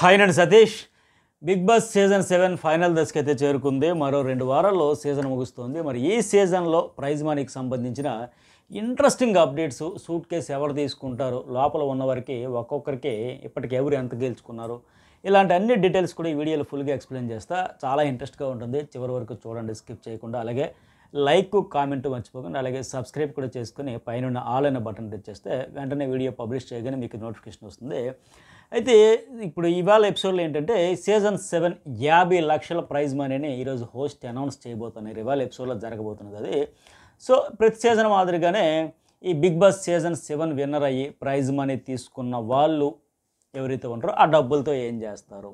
hi నండి Satish Bigg Boss season seven final దశకి అయితే చేరుకుంది మరో రెండు వారాల్లో సీజన్ ముగుస్తుంది మరి ఈ సీజన్లో ప్రైజ్ మనీకి సంబంధించిన ఇంట్రెస్టింగ్ అప్డేట్స్ సూట్ కేసు ఎవరు తీసుకుంటారు లోపల ఉన్నవారికి ఒక్కొక్కరికి ఇప్పటికి ఎవరు ఎంత గెలుచుకున్నారు ఇలాంటి అన్ని డీటెయిల్స్ కూడా ఈ వీడియోలో ఫుల్గా ఎక్స్ప్లెయిన్ చేస్తా చాలా ఇంట్రెస్ట్గా ఉంటుంది చివరి వరకు చూడండి స్కిప్ చేయకుండా అలాగే లైక్ కామెంట్ మర్చిపోకుండా అలాగే సబ్స్క్రైబ్ కూడా చేసుకుని పైన ఆల్ అయిన బటన్ తెచ్చేస్తే వెంటనే వీడియో పబ్లిష్ చేయగానే మీకు నోటిఫికేషన్ వస్తుంది అయితే ఇప్పుడు ఇవాళ ఎపిసోడ్లో ఏంటంటే సీజన్ సెవెన్ యాభై లక్షల ప్రైజ్ మనీని ఈరోజు హోస్ట్ అనౌన్స్ చేయబోతున్నారు ఇవాళ ఎపిసోడ్లో జరగబోతున్నది అది సో ప్రతి సీజన్ మాదిరిగానే ఈ Bigg Boss season seven winner అయ్యి ప్రైజ్ మనీ తీసుకున్న వాళ్ళు ఎవరైతే ఉంటారో ఆ డబ్బులతో ఏం చేస్తారు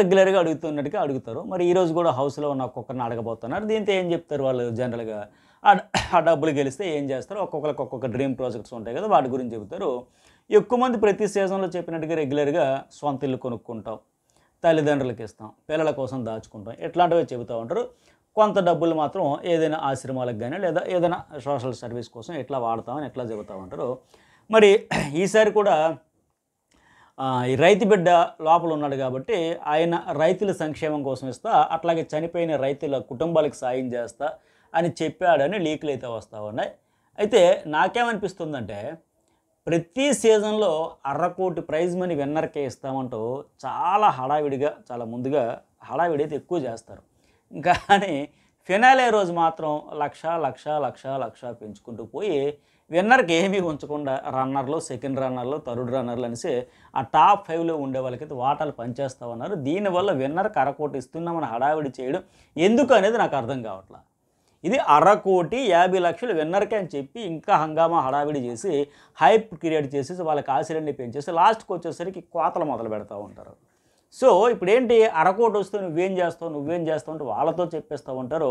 రెగ్యులర్గా అడుగుతున్నట్టుగా అడుగుతారు మరి ఈరోజు కూడా హౌస్లో ఉన్న ఒక్కొక్కరిని అడగబోతున్నారు దీంతో ఏం చెప్తారు వాళ్ళు జనరల్గా ఆ డబ్బులు గెలిస్తే ఏం చేస్తారు ఒక్కొక్కరికి ఒక్కొక్క డ్రీమ్ ప్రాజెక్ట్స్ ఉంటాయి కదా వాటి గురించి చెబుతారు ఎక్కువ మంది ప్రతి సీజన్లో చెప్పినట్టుగా రెగ్యులర్గా సొంత ఇల్లు కొనుక్కుంటాం తల్లిదండ్రులకు ఇస్తాం పిల్లల కోసం దాచుకుంటాం ఇట్లాంటివే చెబుతూ ఉంటారు కొంత డబ్బులు మాత్రం ఏదైనా ఆశ్రమాలకు కానీ లేదా ఏదైనా సోషల్ సర్వీస్ కోసం ఎట్లా వాడతామని ఎట్లా చెబుతూ ఉంటారు మరి ఈసారి కూడా ఈ రైతు బిడ్డ లోపల ఉన్నాడు కాబట్టి ఆయన రైతుల సంక్షేమం కోసం ఇస్తా అట్లాగే చనిపోయిన రైతుల కుటుంబాలకు సాయం చేస్తా అని చెప్పాడని లీకులు అయితే వస్తూ ఉన్నాయి అయితే నాకేమనిపిస్తుందంటే ప్రతి సీజన్లో అర్రకోటి ప్రైజ్ మనీ విన్నర్కే ఇస్తామంటూ చాలా హడావిడిగా చాలా ముందుగా హడావిడి అయితే ఎక్కువ చేస్తారు కానీ ఫినాలే రోజు మాత్రం లక్ష లక్ష లక్ష లక్ష పెంచుకుంటూ పోయి విన్నర్కి ఏమీ ఉంచకుండా రన్నర్లు సెకండ్ రన్నర్లు థర్డ్ రన్నర్లు అనేసి ఆ టాప్ ఫైవ్లో ఉండే వాళ్ళకైతే వాటాలు పనిచేస్తా ఉన్నారు దీనివల్ల విన్నర్కి అరకోటి ఇస్తున్నామని హడావిడి చేయడం ఎందుకు అనేది నాకు అర్థం కావట్లేదు ఇది అరకోటి యాభై లక్షలు విన్నర్కే అని చెప్పి ఇంకా హంగామా హడావిడి చేసి హైప్ క్రియేట్ చేసేసి వాళ్ళకి ఆశీర్వాన్ని పెంచేసి లాస్ట్కి వచ్చేసరికి కోతలు మొదలు పెడతా ఉంటారు సో ఇప్పుడు ఏంటి అరకోటి వస్తే నువ్వేం చేస్తావు నువ్వేం చేస్తావు అంటే వాళ్ళతో చెప్పేస్తూ ఉంటారు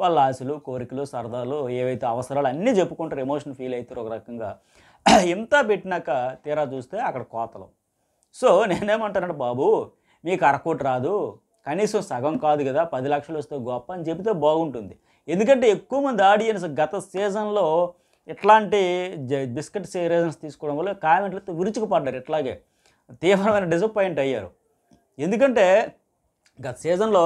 వాళ్ళ ఆశలు కోరికలు సరదాలు ఏవైతే అవసరాలు అన్నీ చెప్పుకుంటారు ఎమోషన్ ఫీల్ అవుతారు ఒక రకంగా ఇంత పెట్టినాక తీరా చూస్తే అక్కడ కోతలు సో నేనేమంటానంటే బాబు మీకు అరకోటి రాదు కనీసం సగం కాదు కదా పది లక్షలు వస్తే గొప్ప అని చెబితే బాగుంటుంది ఎందుకంటే ఎక్కువ మంది ఆడియన్స్ గత సీజన్లో ఇట్లాంటి బిస్కెట్ సీరియల్స్ తీసుకోవడం వల్ల కామెంట్లతో విరుచుకుపడ్డారు ఇట్లాగే తీవ్రమైన డిసప్పాయింట్ అయ్యారు ఎందుకంటే గత సీజన్లో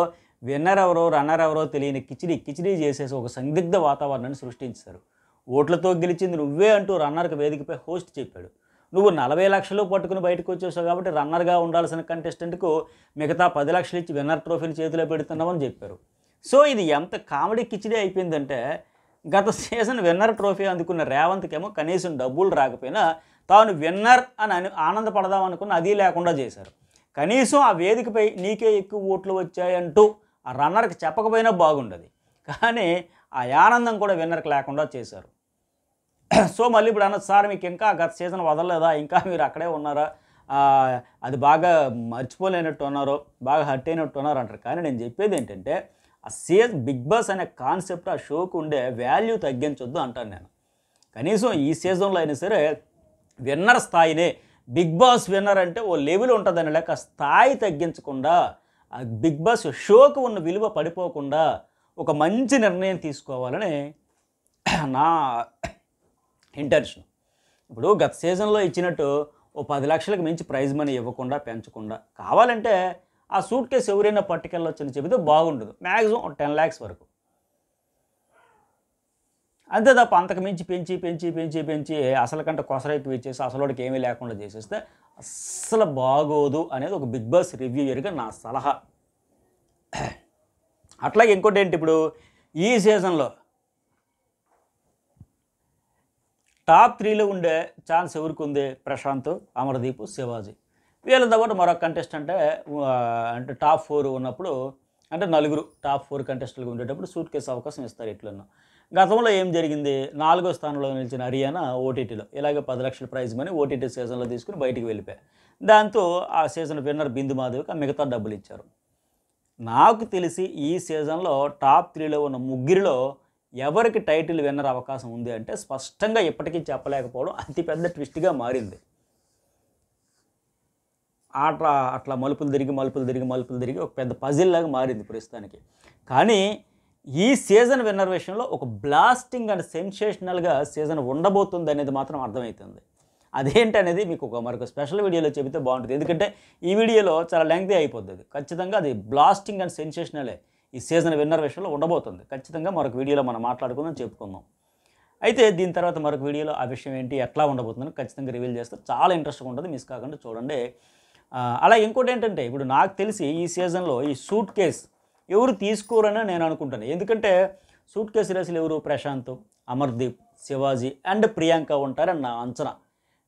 విన్నర్ ఎవరో రన్నర్ ఎవరో తెలియని కిచిడి కిచిడీ చేసేసి ఒక సందిగ్ధ వాతావరణాన్ని సృష్టించారు ఓట్లతో గెలిచింది నువ్వే అంటూ రన్నర్కి వేదికపై హోస్ట్ చెప్పాడు నువ్వు నలభై లక్షలు పట్టుకుని బయటకు వచ్చేసావు కాబట్టి రన్నర్గా ఉండాల్సిన కంటెస్టెంట్కు మిగతా పది లక్షలు ఇచ్చి విన్నర్ ట్రోఫీని చేతిలో పెడుతున్నామని చెప్పారు సో ఇది ఎంత కామెడీ కిచిడీ అయిపోయిందంటే గత సీజన్ విన్నర్ ట్రోఫీ అందుకున్న రేవంత్కేమో కనీసం డబ్బులు రాకపోయినా తాను విన్నర్ అని అని ఆనందపడదాం అనుకున్న అది లేకుండా చేశారు కనీసం ఆ వేదికపై నీకే ఎక్కువ ఓట్లు వచ్చాయంటూ ఆ రన్నర్కి చెప్పకపోయినా బాగుండదు కానీ ఆ ఆనందం కూడా విన్నర్కి లేకుండా చేశారు సో మళ్ళీ ఇప్పుడు అన్నది సార్ మీకు ఇంకా గత సీజన్ వదలలేదా ఇంకా మీరు అక్కడే ఉన్నారా అది బాగా మర్చిపోలేనట్టు ఉన్నారు బాగా హర్ట్ అయినట్టు ఉన్నారు అంటారు కానీ నేను చెప్పేది ఏంటంటే ఆ సీజన్ బిగ్ బాస్ అనే కాన్సెప్ట్ ఆ షోకు ఉండే వాల్యూ తగ్గించొద్దు అంటాను నేను కనీసం ఈ సీజన్లో అయినా సరే విన్నర్ స్థాయినే బిగ్ బాస్ విన్నర్ అంటే ఓ లెవెల్ ఉంటుందని లేక స్థాయి తగ్గించకుండా ఆ బిగ్ బాస్ షోకు ఉన్న విలువ పడిపోకుండా ఒక మంచి నిర్ణయం తీసుకోవాలని నా ఇంటెన్షన్ ఇప్పుడు గత సీజన్లో ఇచ్చినట్టు ఓ పది లక్షలకు మించి ప్రైజ్ మనీ ఇవ్వకుండా పెంచకుండా కావాలంటే ఆ సూట్ కేసు ఎవరైనా పట్టుకెళ్ళొచ్చని చెబితే బాగుండదు మ్యాక్సిమం టెన్ ల్యాక్స్ వరకు అంతే తప్ప అంతకు మించి పెంచి పెంచి పెంచి పెంచి అసలు కంటే కొసరైపు ఇచ్చేసి అసలుడికి ఏమీ లేకుండా చేసేస్తే అస్సలు బాగోదు అనేది ఒక బిగ్ బాస్ రివ్యూయర్గా నా సలహా అట్లాగే ఇంకోటి ఏంటి ఇప్పుడు ఈ సీజన్లో టాప్ త్రీలో ఉండే ఛాన్స్ ఎవరికి ఉంది ప్రశాంత్ అమర్దీప్ శివాజీ వీళ్ళతో పాటు మరొక కంటెస్ట్ అంటే అంటే టాప్ ఫోర్ ఉన్నప్పుడు అంటే నలుగురు టాప్ ఫోర్ కంటెస్టులుగా ఉండేటప్పుడు సూట్ కేసు అవకాశం ఇస్తారు ఇట్లనో గతంలో ఏం జరిగింది నాలుగో స్థానంలో నిలిచిన హర్యానా ఓటీటీలో ఇలాగే పది లక్షల ప్రైజ్ మనీ ఓటీటీ సీజన్లో తీసుకుని బయటికి వెళ్ళిపోయాయి దాంతో ఆ సీజన్ విన్నర్ బిందు మాధవికి మిగతా డబ్బులు ఇచ్చారు నాకు తెలిసి ఈ సీజన్లో టాప్ త్రీలో ఉన్న ముగ్గురిలో ఎవరికి టైటిల్ విన్నర్ అవకాశం ఉంది అంటే స్పష్టంగా ఇప్పటికీ చెప్పలేకపోవడం అతిపెద్ద ట్విస్ట్గా మారింది ఆట అట్లా మలుపులు తిరిగి మలుపులు తిరిగి మలుపులు తిరిగి ఒక పెద్ద పజిల్లాగా మారింది ప్రస్తుతానికి కానీ ఈ సీజన్ విన్నర్ విషయంలో ఒక బ్లాస్టింగ్ అండ్ సెన్సేషనల్గా సీజన్ ఉండబోతుంది అనేది మాత్రం అర్థమవుతుంది అనేది మీకు ఒక మరొక స్పెషల్ వీడియోలో చెబితే బాగుంటుంది ఎందుకంటే ఈ వీడియోలో చాలా లెంగ్తీ అయిపోతుంది ఖచ్చితంగా అది బ్లాస్టింగ్ అండ్ సెన్సేషనలే ఈ సీజన్ విన్నర్ విషయంలో ఉండబోతుంది ఖచ్చితంగా మరొక వీడియోలో మనం మాట్లాడుకుందాం చెప్పుకుందాం అయితే దీని తర్వాత మరొక వీడియోలో ఆ విషయం ఏంటి ఎట్లా ఉండబోతుందని ఖచ్చితంగా రివీల్ చేస్తే చాలా ఇంట్రెస్ట్గా ఉంటుంది మిస్ కాకుండా చూడండి అలా ఇంకోటి ఏంటంటే ఇప్పుడు నాకు తెలిసి ఈ సీజన్లో ఈ సూట్ కేస్ ఎవరు తీసుకోరని నేను అనుకుంటాను ఎందుకంటే సూట్ కేసు రేసులు ఎవరు ప్రశాంత్ అమర్దీప్ శివాజీ అండ్ ప్రియాంక ఉంటారని నా అంచనా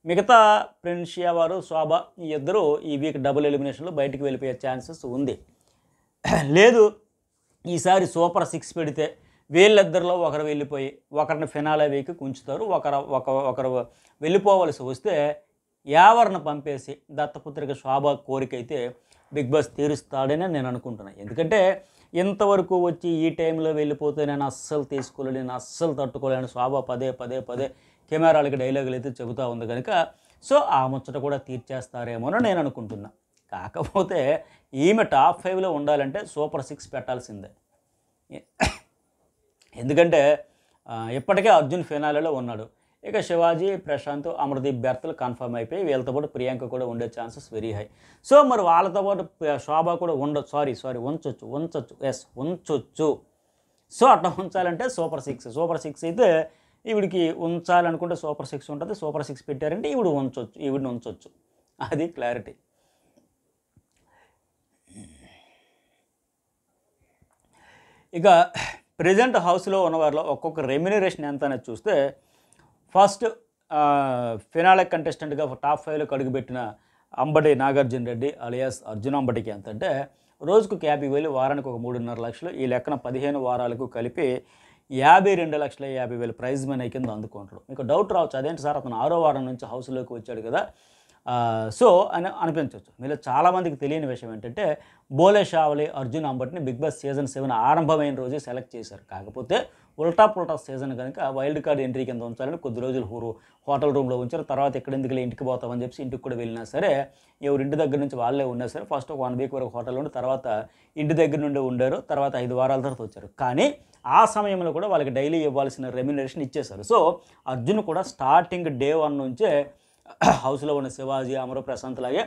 మిగతా ప్రిన్షియా వారు శోభ ఈ ఇద్దరు ఈ వీక్ డబుల్ ఎలిమినేషన్లో బయటికి వెళ్ళిపోయే ఛాన్సెస్ ఉంది లేదు ఈసారి సూపర్ సిక్స్ పెడితే వీళ్ళిద్దరిలో ఒకరు వెళ్ళిపోయి ఒకరిని ఫినాలే వీక్కి ఉంచుతారు ఒకరు ఒక ఒకరు వెళ్ళిపోవలసి వస్తే యావర్ను పంపేసి దత్తపుత్రిక శోభ కోరిక అయితే బిగ్ బాస్ తీరుస్తాడని నేను అనుకుంటున్నాను ఎందుకంటే ఇంతవరకు వచ్చి ఈ టైంలో వెళ్ళిపోతే నేను అస్సలు తీసుకోలేను నేను అస్సలు తట్టుకోలేను శోభ పదే పదే పదే కెమెరాలకి డైలాగులు అయితే చెబుతూ ఉంది కనుక సో ఆ ముచ్చట కూడా తీర్చేస్తారేమోనో నేను అనుకుంటున్నా కాకపోతే ఈమె టాప్ ఫైవ్లో ఉండాలంటే సూపర్ సిక్స్ పెట్టాల్సిందే ఎందుకంటే ఇప్పటికే అర్జున్ ఫినాలలో ఉన్నాడు ఇక శివాజీ ప్రశాంత్ అమర్దీప్ బెర్త్లు కన్ఫర్మ్ అయిపోయి వీళ్ళతో పాటు ప్రియాంక కూడా ఉండే ఛాన్సెస్ వెరీ హై సో మరి వాళ్ళతో పాటు శోభ కూడా ఉండ సారీ సారీ ఉంచొచ్చు ఉంచొచ్చు ఎస్ ఉంచొచ్చు సో అట్లా ఉంచాలంటే సూపర్ సిక్స్ సూపర్ సిక్స్ అయితే ఈవిడికి ఉంచాలనుకుంటే సూపర్ సిక్స్ ఉంటుంది సూపర్ సిక్స్ పెట్టారంటే ఈవిడ ఉంచొచ్చు ఈవిడిని ఉంచొచ్చు అది క్లారిటీ ఇక ప్రజెంట్ హౌస్లో ఉన్నవారిలో ఒక్కొక్క రెమ్యునరేషన్ ఎంత అనేది చూస్తే ఫస్ట్ ఫినాలే కంటెస్టెంట్గా టాప్ ఫైవ్లోకి అడుగుపెట్టిన అంబటి నాగార్జున రెడ్డి అలియాస్ అర్జున్ అంబటికి ఎంత అంటే రోజుకు యాభై వేలు వారానికి ఒక మూడున్నర లక్షలు ఈ లెక్కన పదిహేను వారాలకు కలిపి యాభై రెండు లక్షల యాభై వేలు ప్రైజ్ మనీ కింద అందుకుంటాడు మీకు డౌట్ రావచ్చు అదేంటి సార్ అతను ఆరో వారం నుంచి హౌస్లోకి వచ్చాడు కదా సో అని అనిపించవచ్చు మీలో చాలామందికి తెలియని విషయం ఏంటంటే బోలే షావలి అర్జున్ అంబట్ని బిగ్ బాస్ సీజన్ సెవెన్ ఆరంభమైన రోజే సెలెక్ట్ చేశారు కాకపోతే ఉల్టా పుల్టా సీజన్ కనుక వైల్డ్ కార్డ్ ఎంట్రీ కింద ఉంచాలని కొద్ది రోజులు హూరు హోటల్ రూమ్లో ఉంచారు తర్వాత ఎక్కడెందుకు ఇంటికి పోతామని చెప్పి ఇంటికి కూడా వెళ్ళినా సరే ఎవరు ఇంటి దగ్గర నుంచి వాళ్ళే ఉన్నా సరే ఫస్ట్ ఒక వన్ వీక్ వరకు హోటల్ ఉండి తర్వాత ఇంటి దగ్గర నుండి ఉండారు తర్వాత ఐదు వారాల తర్వాత వచ్చారు కానీ ఆ సమయంలో కూడా వాళ్ళకి డైలీ ఇవ్వాల్సిన రెమ్యునరేషన్ ఇచ్చేశారు సో అర్జున్ కూడా స్టార్టింగ్ డే వన్ నుంచే హౌస్లో ఉన్న శివాజీ అమరు ప్రశాంత్ లాగే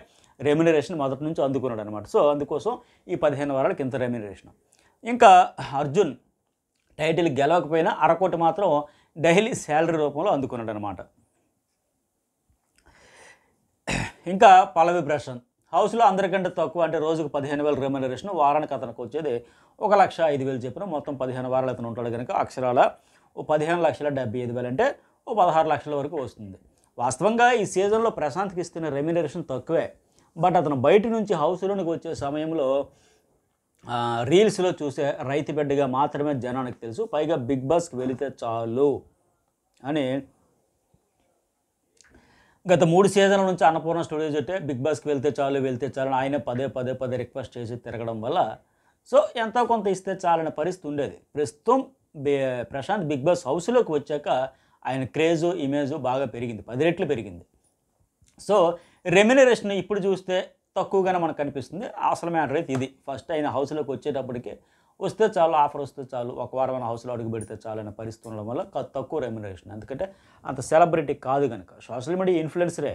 రెమ్యునరేషన్ మొదటి నుంచి అందుకున్నాడు అనమాట సో అందుకోసం ఈ పదిహేను వారాలకి ఇంత రెమ్యునరేషన్ ఇంకా అర్జున్ టైటిల్ గెలవకపోయినా అరకోటి మాత్రం డైలీ శాలరీ రూపంలో అందుకున్నాడు అనమాట ఇంకా పల్లవి ప్రశాంత్ హౌస్లో అందరికంటే తక్కువ అంటే రోజుకు పదిహేను వేల రెమ్యునరేషన్ వారానికి అతనికి వచ్చేది ఒక లక్ష ఐదు వేలు చెప్పిన మొత్తం పదిహేను వారాలు అతను ఉంటాడు కనుక అక్షరాల ఓ పదిహేను లక్షల డెబ్బై ఐదు వేలు అంటే ఓ పదహారు లక్షల వరకు వస్తుంది వాస్తవంగా ఈ సీజన్లో ప్రశాంత్కి ఇస్తున్న రెమ్యునరేషన్ తక్కువే బట్ అతను బయట నుంచి హౌస్లోనికి వచ్చే సమయంలో రీల్స్లో చూసే రైతు బిడ్డగా మాత్రమే జనానికి తెలుసు పైగా బిగ్ బాస్కి వెళితే చాలు అని గత మూడు సీజన్ల నుంచి అన్నపూర్ణ స్టూడియోస్ అంటే బిగ్ బాస్కి వెళ్తే చాలు వెళ్తే చాలు ఆయనే పదే పదే పదే రిక్వెస్ట్ చేసి తిరగడం వల్ల సో ఎంతో కొంత ఇస్తే చాలనే పరిస్థితి ఉండేది ప్రస్తుతం ప్రశాంత్ బిగ్ బాస్ హౌస్లోకి వచ్చాక ఆయన క్రేజు ఇమేజు బాగా పెరిగింది పది రెట్లు పెరిగింది సో రెమ్యునరేషన్ ఇప్పుడు చూస్తే తక్కువగానే మనకు కనిపిస్తుంది అసలు మ్యాటర్ అయితే ఇది ఫస్ట్ ఆయన హౌస్లోకి వచ్చేటప్పటికి వస్తే చాలు ఆఫర్ వస్తే చాలు ఒక వారం హౌస్లో అడుగు పెడితే చాలు అనే పరిస్థితి ఉండడం వల్ల తక్కువ రెమ్యునరేషన్ ఎందుకంటే అంత సెలబ్రిటీ కాదు కనుక సోషల్ మీడియా ఇన్ఫ్లుయెన్సరే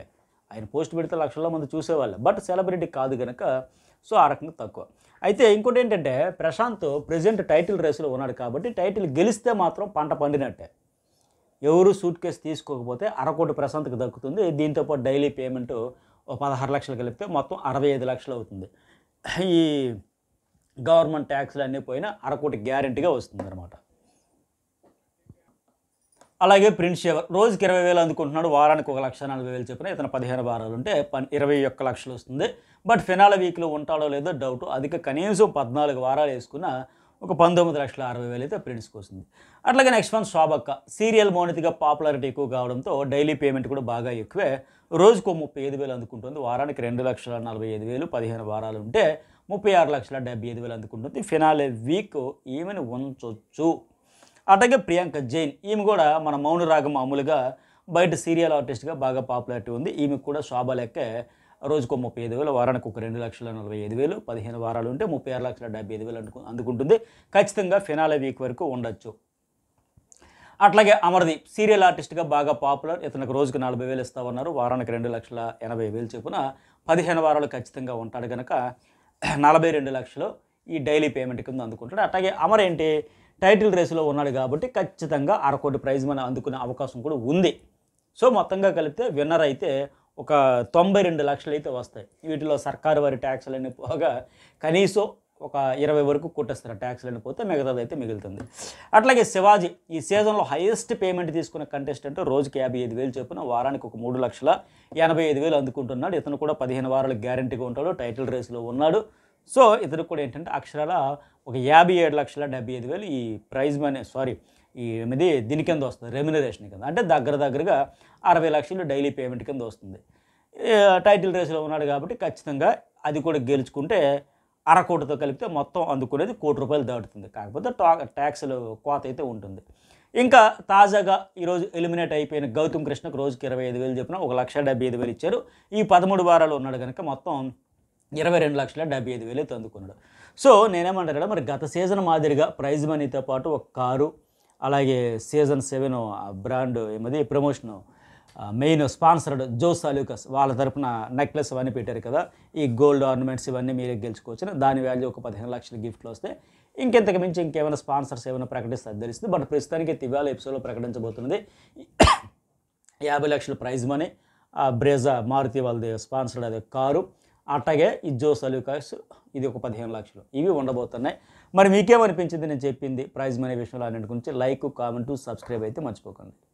ఆయన పోస్ట్ పెడితే లక్షల్లో మంది చూసేవాళ్ళు బట్ సెలబ్రిటీ కాదు కనుక సో ఆ రకంగా తక్కువ అయితే ఇంకోటి ఏంటంటే ప్రశాంత్ ప్రజెంట్ టైటిల్ రేసులో ఉన్నాడు కాబట్టి టైటిల్ గెలిస్తే మాత్రం పంట పండినట్టే ఎవరు సూట్ కేసు తీసుకోకపోతే అరకోటి ప్రశాంత్కి దక్కుతుంది దీంతోపాటు డైలీ పేమెంట్ పదహారు లక్షలు కలిపితే మొత్తం అరవై ఐదు లక్షలు అవుతుంది ఈ గవర్నమెంట్ ట్యాక్స్లు అన్నీ పోయినా అరకోటి గ్యారంటీగా వస్తుంది అనమాట అలాగే ప్రింట్ షేవర్ రోజుకి ఇరవై వేలు అందుకుంటున్నాడు వారానికి ఒక లక్ష నలభై వేలు చెప్పిన ఇతను పదిహేను వారాలు ఉంటే పన్ ఇరవై ఒక్క లక్షలు వస్తుంది బట్ ఫినాల వీక్లో ఉంటాడో లేదో డౌట్ అధిక కనీసం పద్నాలుగు వారాలు వేసుకున్న ఒక పంతొమ్మిది లక్షల అరవై వేలు అయితే ప్రిన్స్కి వస్తుంది అట్లాగే నెక్స్ట్ వన్ శోభక్క సీరియల్ మౌనితిగా పాపులారిటీ ఎక్కువ కావడంతో డైలీ పేమెంట్ కూడా బాగా ఎక్కువే రోజుకు ముప్పై ఐదు వేలు అందుకుంటుంది వారానికి రెండు లక్షల నలభై ఐదు వేలు పదిహేను వారాలు ఉంటే ముప్పై ఆరు లక్షల డెబ్బై ఐదు వేలు అందుకుంటుంది ఫినాలే వీక్ ఈమెను ఉంచవచ్చు అట్లాగే ప్రియాంక జైన్ ఈమె కూడా మన మౌన రాగం మామూలుగా బయట సీరియల్ ఆర్టిస్ట్గా బాగా పాపులారిటీ ఉంది ఈమెకు కూడా శోభ లెక్క రోజుకు ముప్పై ఐదు వేలు వారానికి ఒక రెండు లక్షల నలభై ఐదు వేలు పదిహేను వారాలు ఉంటే ముప్పై ఆరు లక్షల డెబ్బై ఐదు వేలు అనుకు అందుకుంటుంది ఖచ్చితంగా ఫినాల వీక్ వరకు ఉండొచ్చు అట్లాగే అమర్దీప్ సీరియల్ ఆర్టిస్ట్గా బాగా పాపులర్ ఇతనికి రోజుకు నలభై వేలు ఇస్తామన్నారు వారానికి రెండు లక్షల ఎనభై వేలు చొప్పున పదిహేను వారాలు ఖచ్చితంగా ఉంటాడు కనుక నలభై రెండు లక్షలు ఈ డైలీ పేమెంట్ కింద అందుకుంటాడు అట్లాగే అమర్ ఏంటి టైటిల్ రేసులో ఉన్నాడు కాబట్టి ఖచ్చితంగా అరకోటి ప్రైజ్ మనం అందుకునే అవకాశం కూడా ఉంది సో మొత్తంగా కలిపితే విన్నర్ అయితే ఒక తొంభై రెండు లక్షలు అయితే వస్తాయి వీటిలో సర్కారు వారి ట్యాక్స్లన్నీ పోగా కనీసం ఒక ఇరవై వరకు కొట్టేస్తారు ట్యాక్స్లన్నీ పోతే మిగతాది అయితే మిగులుతుంది అట్లాగే శివాజీ ఈ సీజన్లో హైయెస్ట్ పేమెంట్ తీసుకున్న కంటెస్టెంట్ రోజుకి యాభై ఐదు వేలు చొప్పున వారానికి ఒక మూడు లక్షల ఎనభై ఐదు వేలు అందుకుంటున్నాడు ఇతను కూడా పదిహేను వారాలు గ్యారంటీగా ఉంటాడు టైటిల్ రేస్లో ఉన్నాడు సో ఇతను కూడా ఏంటంటే అక్షరాల ఒక యాభై ఏడు లక్షల డెబ్బై ఐదు వేలు ఈ ప్రైజ్ మనీ సారీ ఈ ఏమిది దీని కింద వస్తుంది రెమ్యునరేషన్ కింద అంటే దగ్గర దగ్గరగా అరవై లక్షలు డైలీ పేమెంట్ కింద వస్తుంది టైటిల్ రేస్లో ఉన్నాడు కాబట్టి ఖచ్చితంగా అది కూడా గెలుచుకుంటే అరకోటితో కలిపితే మొత్తం అందుకునేది కోటి రూపాయలు దాటుతుంది కాకపోతే టా ట్యాక్స్లు కోత అయితే ఉంటుంది ఇంకా తాజాగా ఈరోజు ఎలిమినేట్ అయిపోయిన గౌతమ్ కృష్ణకు రోజుకి ఇరవై ఐదు వేలు చెప్పిన ఒక లక్ష డెబ్బై ఐదు వేలు ఇచ్చారు ఈ పదమూడు వారాలు ఉన్నాడు కనుక మొత్తం ఇరవై రెండు లక్షల డెబ్బై ఐదు వేలు అయితే అందుకున్నాడు సో నేనేమంటారా మరి గత సీజన్ మాదిరిగా ప్రైజ్ మనీతో పాటు ఒక కారు అలాగే సీజన్ సెవెన్ బ్రాండ్ ఏమది ప్రమోషను మెయిన్ స్పాన్సర్డ్ జోస్ సాల్యూకస్ వాళ్ళ తరపున నెక్లెస్ అవన్నీ పెట్టారు కదా ఈ గోల్డ్ ఆర్నమెంట్స్ ఇవన్నీ మీరే గెలుచుకోవచ్చు దాని వాల్యూ ఒక పదిహేను లక్షల గిఫ్ట్లు వస్తే ఇంకెంతకు మించి ఇంకేమైనా స్పాన్సర్స్ ఏమైనా ప్రకటిస్తే తెలుస్తుంది బట్ ప్రస్తుతానికి తివాల ఎపిసోడ్లో ప్రకటించబోతున్నది యాభై లక్షల ప్రైజ్ మనీ బ్రేజా మారుతి వాళ్ళది స్పాన్సర్డ్ అదే కారు అట్టగే ఈ జోస్ అలూకాస్ ఇది ఒక పదిహేను లక్షలు ఇవి ఉండబోతున్నాయి మరి మీకేమనిపించింది నేను చెప్పింది ప్రైజ్ మనీ విషయంలో అన్నింటి గురించి లైక్ కామెంటు సబ్స్క్రైబ్ అయితే మర్చిపోకండి